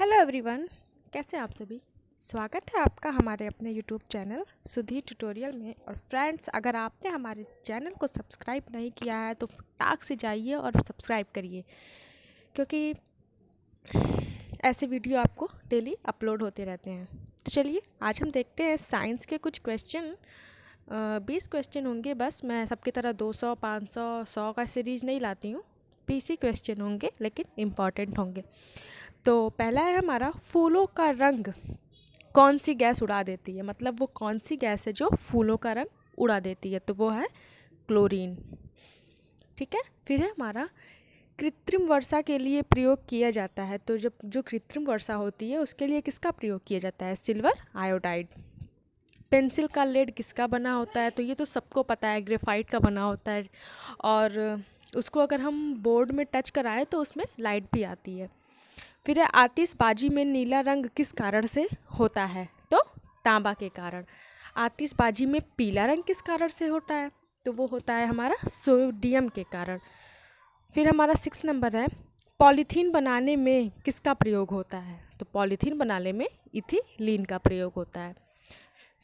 hello everyone कैसे आप सभी स्वागत है आपका हमारे अपने यूट्यूब चैनल सुधीर ट्यूटोरियल में और फ्रेंड्स अगर आपने हमारे चैनल को सब्सक्राइब नहीं किया है तो टाक से जाइए और सब्सक्राइब करिए क्योंकि ऐसे वीडियो आपको डेली अपलोड होते रहते हैं तो चलिए आज हम देखते हैं साइंस के कुछ क्वेश्चन बीस क्वेश्चन होंगे बस मैं सबकी तरह दो सौ पाँच सौ सौ का सीरीज नहीं लाती हूँ बीस क्वेश्चन होंगे लेकिन इम्पॉर्टेंट होंगे तो पहला है हमारा फूलों का रंग कौन सी गैस उड़ा देती है मतलब वो कौन सी गैस है जो फूलों का रंग उड़ा देती है तो वो है क्लोरीन ठीक है फिर है हमारा कृत्रिम वर्षा के लिए प्रयोग किया जाता है तो जब जो कृत्रिम वर्षा होती है उसके लिए किसका प्रयोग किया जाता है सिल्वर आयोडाइड पेंसिल का लेड किसका बना होता है तो ये तो सबको पता है ग्रेफाइट का बना होता है और उसको अगर हम बोर्ड में टच कराएं तो उसमें लाइट भी आती है फिर आतिशबाजी में नीला रंग किस कारण से होता है तो तांबा के कारण आतिशबाजी में पीला रंग किस कारण से होता है तो वो होता है हमारा सोडियम के कारण फिर हमारा सिक्स नंबर है पॉलीथीन बनाने में किसका प्रयोग होता है तो पॉलीथीन बनाने में इथिलीन का प्रयोग होता है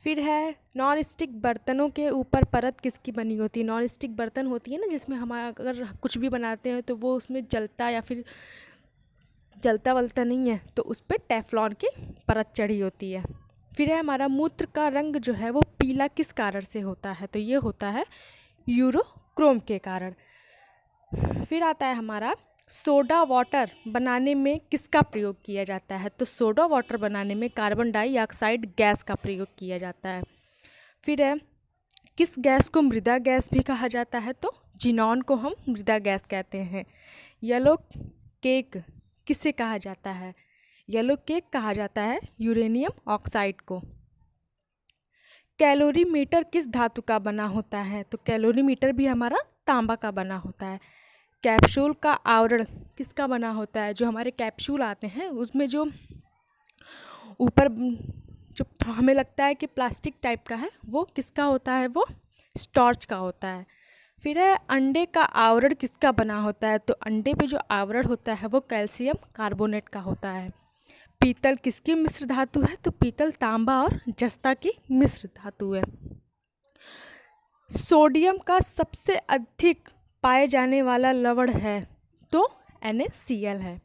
फिर है नॉन स्टिक बर्तनों के ऊपर परत किसकी बनी होती है नॉन स्टिक बर्तन होती है ना जिसमें हम अगर कुछ भी बनाते हैं तो वो उसमें जलता या फिर जलता वलता नहीं है तो उस पर टेफलॉन की परत चढ़ी होती है फिर है हमारा मूत्र का रंग जो है वो पीला किस कारण से होता है तो ये होता है यूरोक्रोम के कारण फिर आता है हमारा सोडा वाटर बनाने में किसका प्रयोग किया जाता है तो सोडा वाटर बनाने में कार्बन डाइऑक्साइड गैस का प्रयोग किया जाता है फिर है किस गैस को मृदा गैस भी कहा जाता है तो जिनॉन को हम मृदा गैस कहते हैं येलो केक किसे कहा जाता है येलो केक कहा जाता है यूरेनियम ऑक्साइड को कैलोरीमीटर किस धातु का बना होता है तो कैलोरीमीटर भी हमारा तांबा का बना होता है कैप्सूल का आवरण किसका बना होता है जो हमारे कैप्सूल आते हैं उसमें जो ऊपर जो हमें लगता है कि प्लास्टिक टाइप का है वो किसका होता है वो स्टॉर्च का होता है फिर है अंडे का आवरण किसका बना होता है तो अंडे पे जो आवरण होता है वो कैल्शियम कार्बोनेट का होता है पीतल किसकी मिश्र धातु है तो पीतल तांबा और जस्ता की मिश्र धातु है सोडियम का सबसे अधिक पाए जाने वाला लवण है तो एन है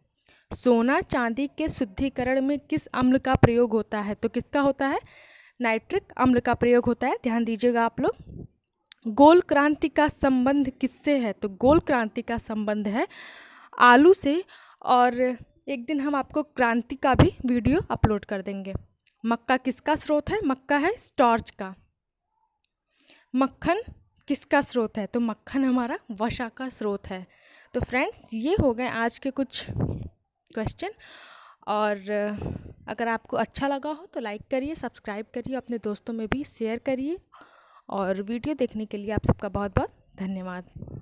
सोना चांदी के शुद्धिकरण में किस अम्ल का प्रयोग होता है तो किसका होता है नाइट्रिक अम्ल का प्रयोग होता है ध्यान दीजिएगा आप लोग गोल क्रांति का संबंध किससे है तो गोल क्रांति का संबंध है आलू से और एक दिन हम आपको क्रांति का भी वीडियो अपलोड कर देंगे मक्का किसका स्रोत है मक्का है स्टॉर्च का मक्खन किसका स्रोत है तो मक्खन हमारा वसा का स्रोत है तो फ्रेंड्स ये हो गए आज के कुछ क्वेश्चन और अगर आपको अच्छा लगा हो तो लाइक करिए सब्सक्राइब करिए अपने दोस्तों में भी शेयर करिए और वीडियो देखने के लिए आप सबका बहुत बहुत धन्यवाद